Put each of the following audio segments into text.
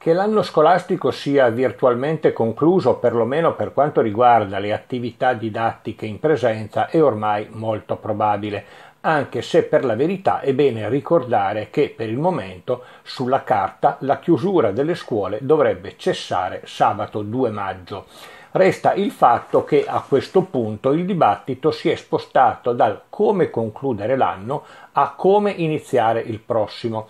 Che l'anno scolastico sia virtualmente concluso, perlomeno per quanto riguarda le attività didattiche in presenza, è ormai molto probabile, anche se per la verità è bene ricordare che per il momento sulla carta la chiusura delle scuole dovrebbe cessare sabato 2 maggio. Resta il fatto che a questo punto il dibattito si è spostato dal come concludere l'anno a come iniziare il prossimo.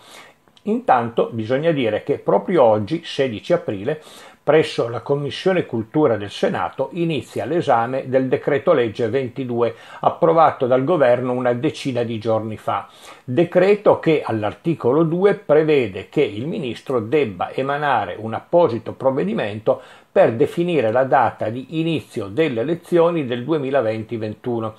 Intanto bisogna dire che proprio oggi, 16 aprile, presso la Commissione Cultura del Senato inizia l'esame del decreto legge 22 approvato dal governo una decina di giorni fa, decreto che all'articolo 2 prevede che il ministro debba emanare un apposito provvedimento per definire la data di inizio delle elezioni del 2020-21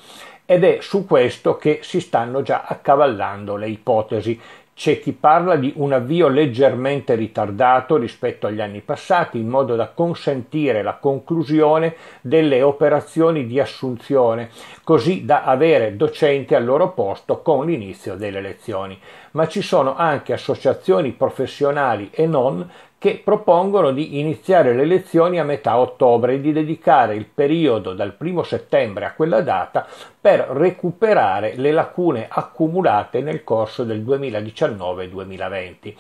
ed è su questo che si stanno già accavallando le ipotesi. C'è chi parla di un avvio leggermente ritardato rispetto agli anni passati in modo da consentire la conclusione delle operazioni di assunzione, così da avere docenti al loro posto con l'inizio delle lezioni ma ci sono anche associazioni professionali e non che propongono di iniziare le lezioni a metà ottobre e di dedicare il periodo dal primo settembre a quella data per recuperare le lacune accumulate nel corso del 2019-2020.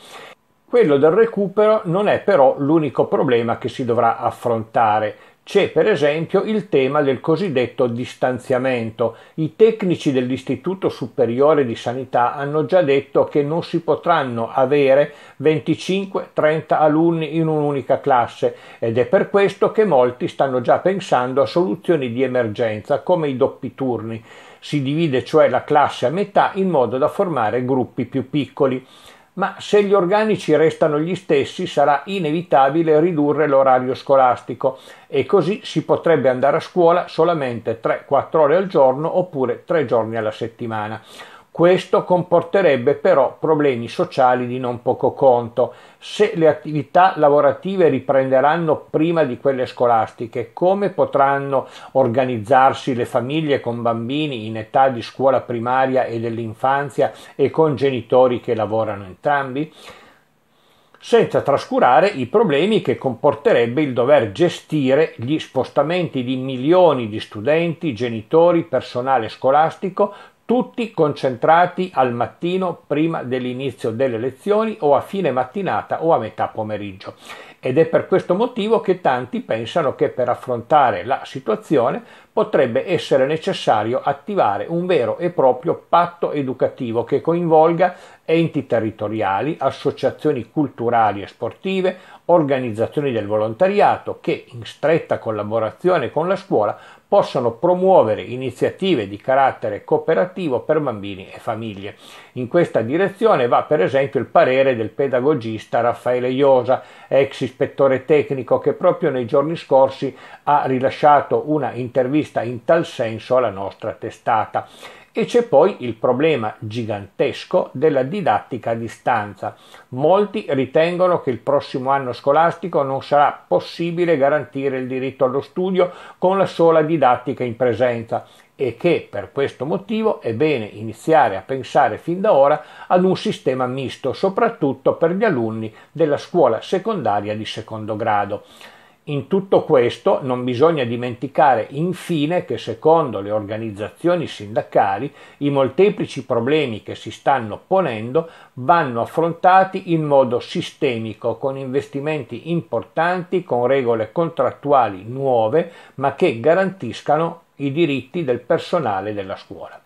Quello del recupero non è però l'unico problema che si dovrà affrontare c'è per esempio il tema del cosiddetto distanziamento. I tecnici dell'Istituto Superiore di Sanità hanno già detto che non si potranno avere 25-30 alunni in un'unica classe ed è per questo che molti stanno già pensando a soluzioni di emergenza come i doppi turni. Si divide cioè la classe a metà in modo da formare gruppi più piccoli ma se gli organici restano gli stessi sarà inevitabile ridurre l'orario scolastico e così si potrebbe andare a scuola solamente 3-4 ore al giorno oppure 3 giorni alla settimana. Questo comporterebbe però problemi sociali di non poco conto, se le attività lavorative riprenderanno prima di quelle scolastiche, come potranno organizzarsi le famiglie con bambini in età di scuola primaria e dell'infanzia e con genitori che lavorano entrambi? senza trascurare i problemi che comporterebbe il dover gestire gli spostamenti di milioni di studenti, genitori, personale scolastico, tutti concentrati al mattino prima dell'inizio delle lezioni o a fine mattinata o a metà pomeriggio. Ed è per questo motivo che tanti pensano che per affrontare la situazione potrebbe essere necessario attivare un vero e proprio patto educativo che coinvolga enti territoriali, associazioni culturali e sportive, organizzazioni del volontariato che in stretta collaborazione con la scuola possono promuovere iniziative di carattere cooperativo per bambini e famiglie. In questa direzione va per esempio il parere del pedagogista Raffaele Iosa, ex ispettore tecnico che proprio nei giorni scorsi ha rilasciato una intervista provvista in tal senso alla nostra testata. E c'è poi il problema gigantesco della didattica a distanza. Molti ritengono che il prossimo anno scolastico non sarà possibile garantire il diritto allo studio con la sola didattica in presenza e che per questo motivo è bene iniziare a pensare fin da ora ad un sistema misto, soprattutto per gli alunni della scuola secondaria di secondo grado. In tutto questo non bisogna dimenticare infine che secondo le organizzazioni sindacali i molteplici problemi che si stanno ponendo vanno affrontati in modo sistemico con investimenti importanti, con regole contrattuali nuove ma che garantiscano i diritti del personale della scuola.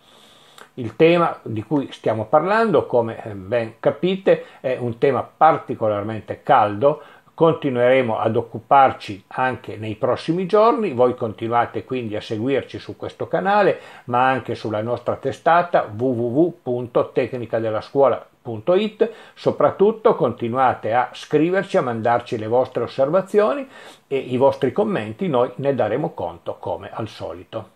Il tema di cui stiamo parlando, come ben capite, è un tema particolarmente caldo, continueremo ad occuparci anche nei prossimi giorni, voi continuate quindi a seguirci su questo canale ma anche sulla nostra testata www.tecnicadellascuola.it, soprattutto continuate a scriverci, a mandarci le vostre osservazioni e i vostri commenti, noi ne daremo conto come al solito.